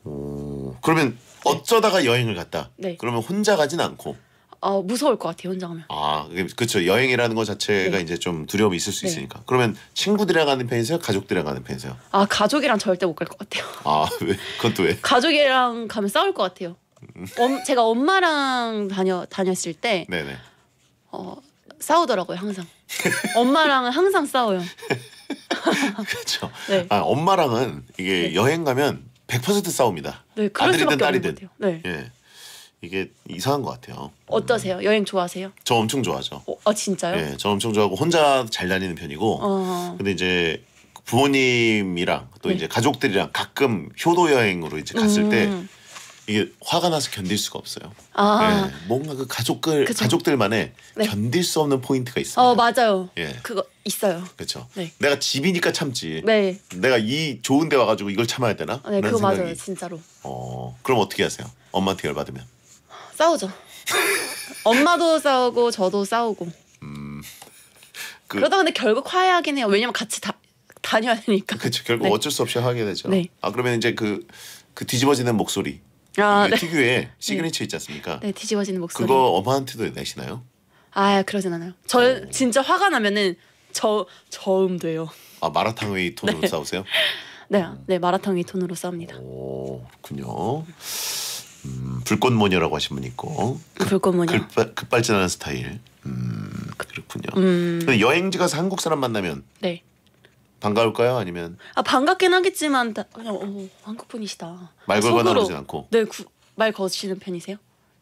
오, 어, 그러면 네. 어쩌다가 여행을 갔다. 네. 그러면 혼자 가진 않고. 어 무서울 것 같아요 혼자 가면. 아 그렇죠 여행이라는 것 자체가 네. 이제 좀 두려움이 있을 수 네. 있으니까. 그러면 친구들이랑 가는 편이세요? 가족들이랑 가는 편이세요? 아 가족이랑 절대 못 갈 것 같아요. 아 왜? 그건 또 왜? 가족이랑 가면 싸울 것 같아요. 엄, 제가 엄마랑 다녀 다녔을 때 네네. 어, 싸우더라고요 항상. 엄마랑은 항상 싸워요. 그렇죠. 네. 아 엄마랑은 이게 네. 여행 가면 100% 싸웁니다. 네, 아들이든 딸이든. 네. 예. 이게 이상한 것 같아요. 어떠세요? 음. 여행 좋아하세요? 저 엄청 좋아하죠. 어, 아 진짜요? 예, 저 엄청 좋아하고 혼자 잘 다니는 편이고. 어... 근데 이제 부모님이랑 또 네. 이제 가족들이랑 가끔 효도 여행으로 이제 갔을 음... 때 이게 화가 나서 견딜 수가 없어요. 아. 네, 뭔가 그 가족들 그쵸. 가족들만의 네. 견딜 수 없는 포인트가 있어요. 어 맞아요. 예. 그거 있어요. 그렇죠. 네. 내가 집이니까 참지. 네. 내가 이 좋은데 와가지고 이걸 참아야 되나? 아, 네, 그거 생각이. 맞아요, 진짜로. 어, 그럼 어떻게 하세요? 엄마한테 열 받으면? 싸우죠. 엄마도 싸우고 저도 싸우고. 음. 그, 러다 근데 결국 화해하긴 해요. 왜냐면 같이 다 다녀야 되니까. 그렇죠. 결국 네. 어쩔 수 없이 하게 되죠. 네. 아 그러면 이제 그그 그 뒤집어지는 목소리. 아, 네. 특유의 네. 시그니처 있지 않습니까? 네, 뒤집어지는 목소리. 그거 엄마한테도 내시나요? 아, 그러진 않아요. 저 오. 어. 진짜 화가 나면은 저 저음 돼요. 아, 마라탕의 톤으로 네. 싸우세요? 네, 음. 네 마라탕의 톤으로 싸웁니다. 오, 그렇군요. 음, 불꽃모녀라고 하신 분 있고 그 불꽃모녀 급발, 급발진하는 스타일 음, 그렇군요 음... 여행지 가서 한국 사람 만나면 네. 반가울까요? 아니면 아 반갑긴 하겠지만 다, 그냥 어, 오, 어, 한국 분이시다. 말 아, 걸거나 그러진 않고. 네, 구, 말 거시는 편이세요?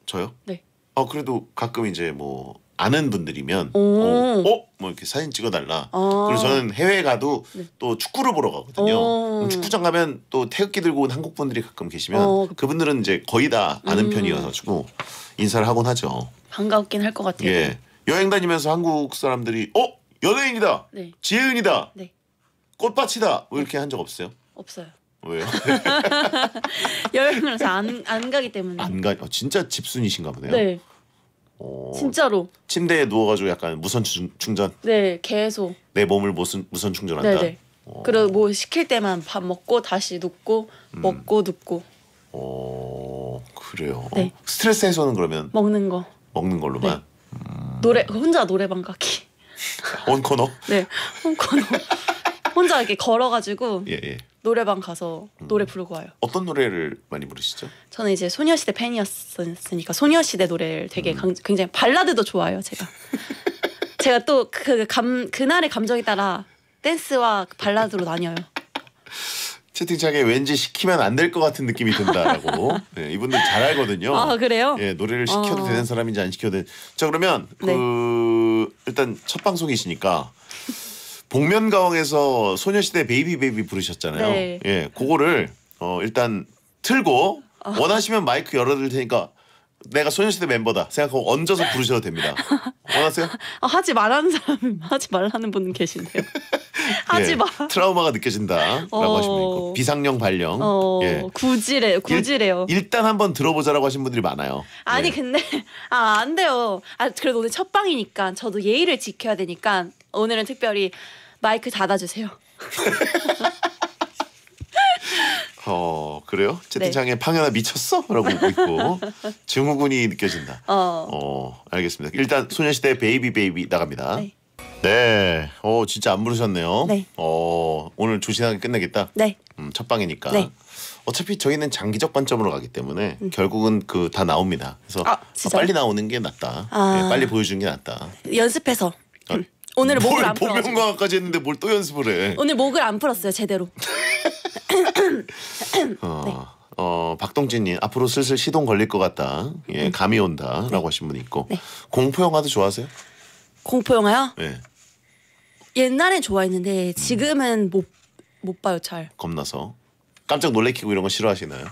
저요? 네. 어 그래도 가끔 이제 뭐 아는 분들이면 어, 어, 뭐 이렇게 사진 찍어달라. 아 그리고 저는 해외 가도 네. 또 축구를 보러 가거든요. 축구장 가면 또 태극기 들고 온 한국 분들이 가끔 계시면 어 그 그분들은 이제 거의 다 아는 음편이어서지고 인사를 하곤 하죠. 반가웠긴 할 것 같아요. 예. 여행 다니면서 한국 사람들이 어 연예인이다, 네. 지혜은이다, 네. 꽃밭이다 뭐 이렇게 한 적 없어요? 없어요. 왜요? 여행을 잘안 안 가기 때문에. 안 가. 어, 진짜 집순이신가 보네요. 네. 어, 진짜로. 침대에 누워가지고 약간 무선 충, 전 네, 계속. 내 몸을 무선 무선 충전한다. 네네. 네. 어. 그리고 뭐 시킬 때만 밥 먹고 다시 눕고 음. 먹고 눕고. 어 그래요. 네. 스트레스 해소는 그러면 먹는 거. 먹는 걸로만. 네. 음. 노래 혼자 노래방 가기. 온 코너. 네, 온 코너. 혼자 이렇게 걸어가지고 예, 예. 노래방 가서 음. 노래 부르고 와요. 어떤 노래를 많이 부르시죠? 저는 이제 소녀시대 팬이었으니까 소녀시대 노래를 되게 음. 강, 굉장히 발라드도 좋아요 제가. 제가 또 그 감 그 그날의 감정에 따라 댄스와 그 발라드로 나뉘어요. 채팅창에 왠지 시키면 안 될 것 같은 느낌이 든다라고 네, 이분들 잘 알거든요. 아 그래요? 예 노래를 시켜도 어... 되는 사람인지 안 시켜도 되는. 자 그러면 네. 그 일단 첫 방송이시니까 복면가왕에서 소녀시대 베이비 베이비 부르셨잖아요. 네. 예, 그거를 어, 일단 틀고 어. 원하시면 마이크 열어드릴 테니까 내가 소녀시대 멤버다 생각하고 얹어서 부르셔도 됩니다. 원하세요? 아, 하지 말라는 사람 하지 말라는 분 계신데요. 하지 예, 마. 트라우마가 느껴진다라고 어... 하시면 있고 비상령 발령. 어... 예. 굳이래요, 굳이래요 일, 단 한번 들어보자라고 하신 분들이 많아요. 아니 예. 근데 아안 돼요. 아 그래도 오늘 첫 방이니까 저도 예의를 지켜야 되니까 오늘은 특별히 마이크 닫아주세요. 어 그래요? 채팅창에 네. 팡현아 미쳤어?라고 읽고 있고 증후군이 느껴진다. 어. 어 알겠습니다. 일단 소녀시대 베이비 베이비 나갑니다. 네. 네. 어 진짜 안 부르셨네요. 네. 어 오늘 조신하게 끝내겠다. 네. 음, 첫 방이니까. 네. 어차피 저희는 장기적 관점으로 가기 때문에 음. 결국은 그 다 나옵니다. 그래서 아, 아, 빨리 나오는 게 낫다. 아. 네, 빨리 보여주는 게 낫다. 연습해서. 어, 음. 오늘 목을 뭘안 풀어. 복면가까지 했는데 뭘 또 연습을 해. 오늘 목을 안 풀었어요 제대로. 어, 네. 어, 박동진님 앞으로 슬슬 시동 걸릴 것 같다. 예, 네. 감이 온다라고 네. 하신 분이 있고 네. 공포 영화도 좋아하세요? 공포 영화요? 예, 옛날엔 좋아했는데 지금은 못 못 봐요 잘. 겁나서 깜짝 놀래키고 이런 거 싫어하시나요?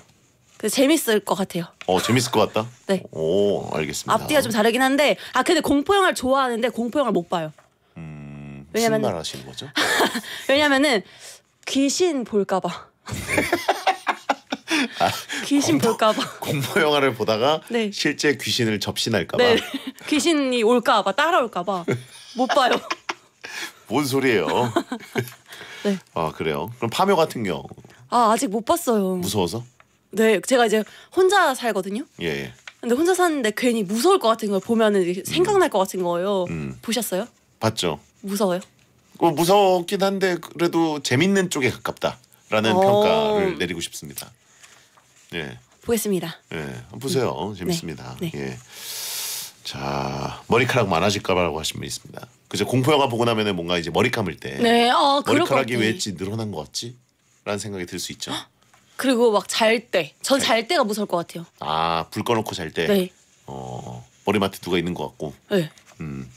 그 재밌을 것 같아요. 어 재밌을 것 같다. 네. 오 알겠습니다. 앞뒤가 좀 다르긴 한데 아 근데 공포 영화를 좋아하는데 공포 영화를 못 봐요. 음, 왜냐면 무슨 말 하시는 거죠? 왜냐면은 귀신 볼까봐. 아, 귀신 공포, 볼까봐. 공포 영화를 보다가 네. 실제 귀신을 접신할까봐. 네. 귀신이 올까봐 따라올까봐 못 봐요. 뭔 소리예요? 네. 아 그래요? 그럼 파묘 같은 경우. 아 아직 못 봤어요. 무서워서? 네, 제가 이제 혼자 살거든요. 예. 예. 근데 혼자 사는데 괜히 무서울 것 같은 걸 보면은 음. 생각날 것 같은 거예요. 음. 보셨어요? 봤죠. 무서워요? 어, 무서웠긴 한데 그래도 재밌는 쪽에 가깝다라는 오. 어. 평가를 내리고 싶습니다. 예. 보겠습니다. 예, 한 보세요. 음. 재밌습니다. 네. 네. 예. 자 머리카락 많아질까봐라고 하신 분 있습니다. 그죠 공포 영화 보고 나면은 뭔가 이제 머리 감을 때 네, 어, 그럴 것 머리카락이 왜지 늘어난 것 같지? 라는 생각이 들 수 있죠. 그리고 막 잘 때. 전 잘 때가 무서울 것 같아요. 아 불 꺼놓고 잘 때. 네. 어 머리맡에 누가 있는 것 같고. 네. 음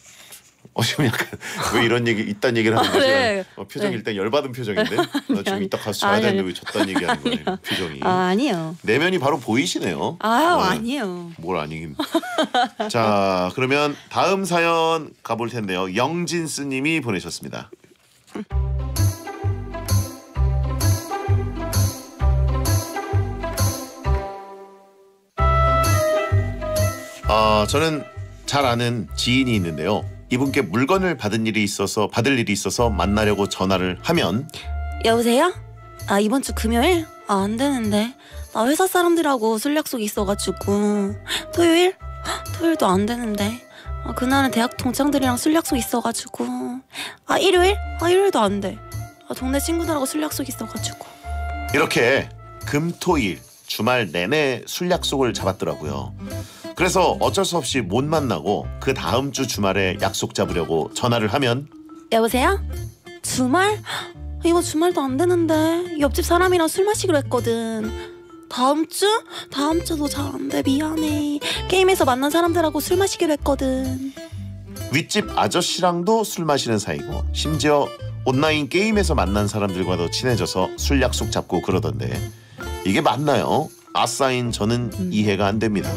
어 지금 약간 왜 이런 얘기 이딴 얘기를 하는 거지? 아, 네. 어, 표정이 네. 일단 열받은 표정인데 나 지금 이따 가서 져야 아, 되는데 왜 졌단 얘기하는 거예요? 표정이 아, 니요 내면이 바로 보이시네요. 아 어, 아니요뭘 아니긴. 자 그러면 다음 사연 가볼 텐데요. 영진스님이 보내셨습니다. 아 저는 잘 아는 지인이 있는데요. 이분께 물건을 받은 일이 있어서 받을 일이 있어서 만나려고 전화를 하면 여보세요? 아 이번 주 금요일? 아, 안 되는데 나 회사 사람들하고 술 약속 있어가지고 토요일? 토요일도 안 되는데 아, 그날은 대학 동창들이랑 술 약속 있어가지고 아 일요일? 아 일요일도 안돼 아, 동네 친구들하고 술 약속 있어가지고 이렇게 금 토일 주말 내내 술 약속을 잡았더라고요. 그래서 어쩔 수 없이 못 만나고 그 다음 주 주말에 약속 잡으려고 전화를 하면 여보세요? 주말? 이거 주말도 안 되는데 옆집 사람이랑 술 마시기로 했거든 다음 주? 다음 주도 잘 안 돼 미안해 게임에서 만난 사람들하고 술 마시기로 했거든 윗집 아저씨랑도 술 마시는 사이고 심지어 온라인 게임에서 만난 사람들과도 친해져서 술 약속 잡고 그러던데 이게 맞나요? 아싸인 저는 음. 이해가 안 됩니다.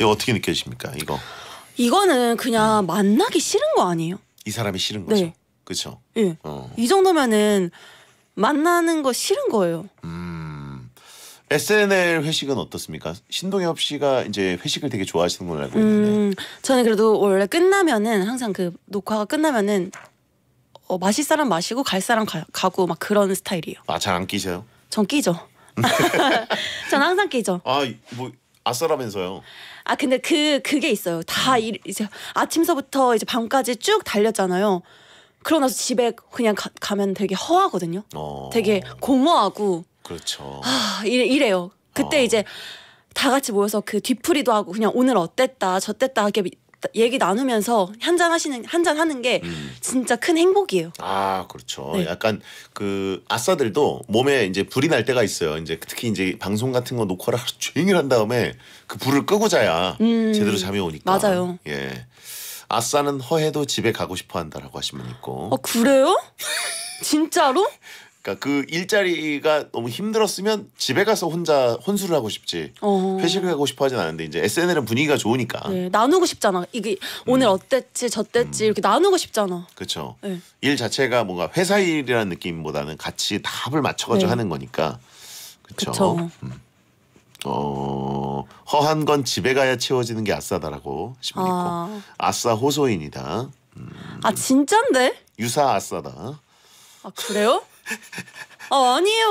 이거 어떻게 느껴지십니까 이거 이거는 그냥 음. 만나기 싫은 거 아니에요? 이 사람이 싫은 거죠. 네. 그렇죠. 예. 어. 이 정도면은 만나는 거 싫은 거예요. 음. SNL 회식은 어떻습니까? 신동엽 씨가 이제 회식을 되게 좋아하시는 걸로 알고 있는데. 음, 저는 그래도 원래 끝나면은 항상 그 녹화가 끝나면은 어, 마실 사람 마시고 갈 사람 가, 가고 막 그런 스타일이에요. 아, 잘 안 끼세요? 전 끼죠. 전 항상 끼죠. 아, 뭐 아싸라면서요. 아 근데 그 그게 있어요. 다 음. 일, 이제 아침서부터 이제 밤까지 쭉 달렸잖아요. 그러고 나서 집에 그냥 가, 면 되게 허하거든요. 어. 되게 공허하고. 그렇죠. 아 이래, 요 그때 어. 이제 다 같이 모여서 그 뒤풀이도 하고 그냥 오늘 어땠다 저땠다 이렇게 얘기 나누면서 한 잔 하시는 한잔 하는 게 음. 진짜 큰 행복이에요. 아 그렇죠. 네. 약간 그 아싸들도 몸에 이제 불이 날 때가 있어요. 이제 특히 이제 방송 같은 거 녹화를 하루 종일 한 다음에 그 불을 끄고 자야 음. 제대로 잠이 오니까. 맞아요. 예. 아싸는 허해도 집에 가고 싶어 한다라고 하신 분 있고. 아 그래요? 진짜로? 그러니까 그 일자리가 너무 힘들었으면 집에 가서 혼자 혼술을 하고 싶지 어. 회식을 하고 싶어 하진 않은데 이제 SNL은 분위기가 좋으니까 네, 나누고 싶잖아 이게 오늘 음. 어땠지 저땠지 음. 이렇게 나누고 싶잖아 그렇죠 네. 일 자체가 뭔가 회사 일이라는 느낌보다는 같이 답을 맞춰가지고 네. 하는 거니까 그렇죠 음. 어, 허한 건 집에 가야 채워지는 게 아싸다라고 싶문 아. 있고 아싸 호소인이다 음. 아 진짠데 유사 아싸다 아 그래요? 어, 아니에요.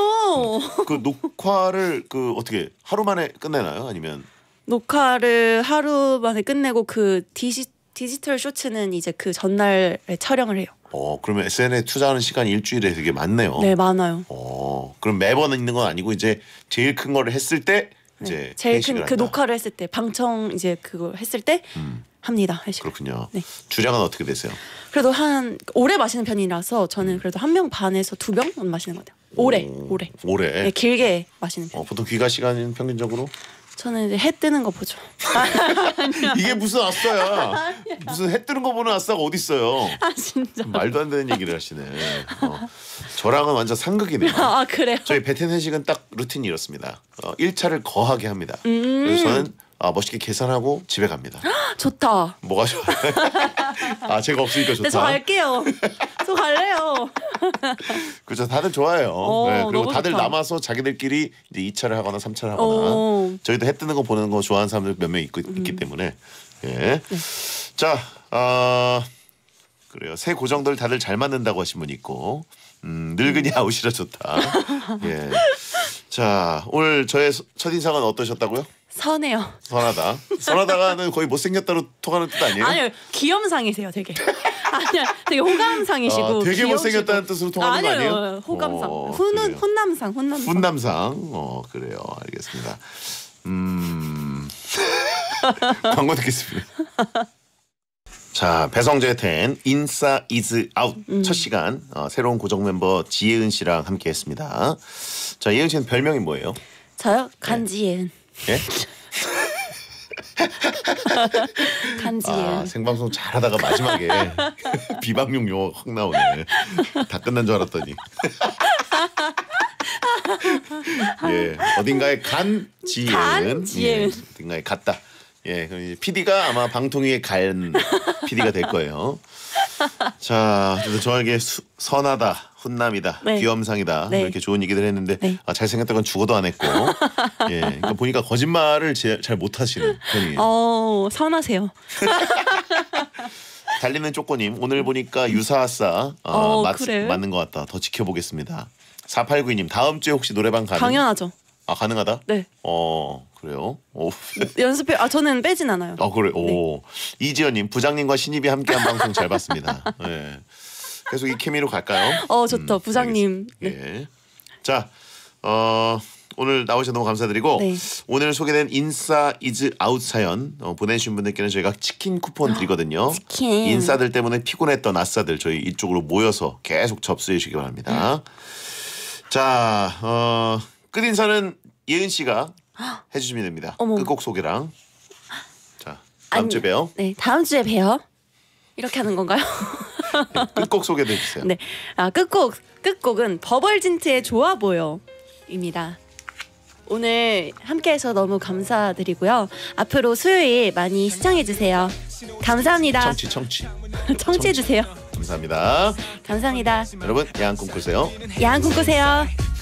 그 녹화를 그 어떻게 하루 만에 끝내나요? 아니면 녹화를 하루 만에 끝내고 그 디지 디지털 쇼츠는 이제 그 전날에 촬영을 해요. 어 그러면 SNS에 투자하는 시간 이 일주일에 되게 많네요. 네 많아요. 어 그럼 매번 있는 건 아니고 이제 제일 큰 거를 했을 때 네, 이제 네, 제일 큰 그 녹화를 했을 때 방청 이제 그거 했을 때 음. 합니다. 회식. 그렇군요. 네. 주량은 어떻게 되세요? 그래도 한 오래 마시는 편이라서 저는 음. 그래도 한 명 반에서 두병 마시는 것 같아요. 오래, 오, 오래. 오래. 네, 길게 마시는 편. 어, 보통 귀가 시간은 평균적으로 저는 이제 해 뜨는 거 보죠. 이게 무슨 아싸야? 무슨 해 뜨는 거 보는 아싸가 어디 있어요? 아 진짜. 말도 안 되는 얘기를 하시네. 어. 저랑은 완전 상극이네요. 아 그래요? 저희 베텐 회식은 딱 루틴이 이렇습니다. 어, 1차를 거하게 합니다. 음 그래서 저는 아, 멋있게 계산하고 집에 갑니다. 좋다. 뭐가 좋아요? 아 제가 없으니까 좋다. 네, 저 갈게요. 저 갈래요. 그렇죠. 다들 좋아해요. 오, 어, 네, 그리고 다들 좋다. 남아서 자기들끼리 이제 2차를 하거나 3차를 하거나 오. 어. 저희도 해 뜨는 거 보는 거 좋아하는 사람들 몇 명 있고 음. 있기 때문에 예. 네. 자, 아 어, 그래요. 새 고정들 다들 잘 맞는다고 하신 분 있고 음, 늙은이 음. 아웃이라 좋다. 예. 자, 오늘 저의 첫인상은 어떠셨다고요? 선해요. 선하다. 선하다가는 거의 못생겼다로 통하는 뜻 아니에요? 아니요. 귀염상이세요, 되게. 아니요. 되게 호감상이시고 아, 되게 귀여우시고. 못생겼다는 뜻으로 통하는 아니요, 거 아니에요? 호감상. 어, 훈은 훈남상, 훈남상. 훈남상. 어, 그래요. 알겠습니다. 음. 광고 듣겠습니다. 자 배성재 텐 인싸 이즈 아웃 음. 첫 시간 어, 새로운 고정 멤버 지혜은 씨랑 함께했습니다. 자 예은 씨는 별명이 뭐예요? 저요 간지예은. 네. 예? 간지예 아, 생방송 잘하다가 마지막에 비방용 용어 확 나오네. 다 끝난 줄 알았더니. 예, 어딘가에 간 지은, 는 예, 어딘가에 갔다. 예, 그럼 이제 PD가 아마 방통위에 간 PD가 될 거예요. 자, 저에게 수, 선하다. 훈남이다, 네. 귀염상이다 네. 이렇게 좋은 얘기들 했는데 네. 아, 잘생겼다건 죽어도 안 했고 예, 그러니까 보니까 거짓말을 제, 잘 못하시는 편이에요. 어, 선하세요. 달리는 쪼꼬님 오늘 보니까 유사하사 어, 어, 맞, 맞는 것 같다. 더 지켜보겠습니다. 4892님 다음 주에 혹시 노래방 가능? 당연하죠. 아 가능하다? 네. 어 그래요? 오. 연습해 아 저는 빼진 않아요. 아 그래. 오 네. 이지연님 부장님과 신입이 함께한 방송 잘 봤습니다. 네. 계속 이 케미로 갈까요? 어 좋다 음, 부장님. 네. 예. 자 어. 오늘 나오셔서 너무 감사드리고 네. 오늘 소개된 인싸 이즈 아웃 사연 어, 보내신 분들께는 저희가 치킨 쿠폰 아, 드리거든요. 치킨. 인싸들 때문에 피곤했던 아싸들 저희 이쪽으로 모여서 계속 접수해 주시기 바랍니다. 네. 자, 어, 인사는 예은 씨가 해주시면 됩니다. 끝곡 소개랑. 다음 주에 봬요. 네, 다음 주에 봬요. 이렇게 하는 건가요? 네, 끝곡 소개해 주세요. 네, 아 끝곡 끝곡은 버벌진트의 좋아 보여입니다. 오늘 함께해서 너무 감사드리고요. 앞으로 수요일 많이 시청해 주세요. 감사합니다. 청취 청취. 청취해 주세요. 감사합니다. 감사합니다. 여러분 야한 꿈꾸세요. 야한 꿈꾸세요.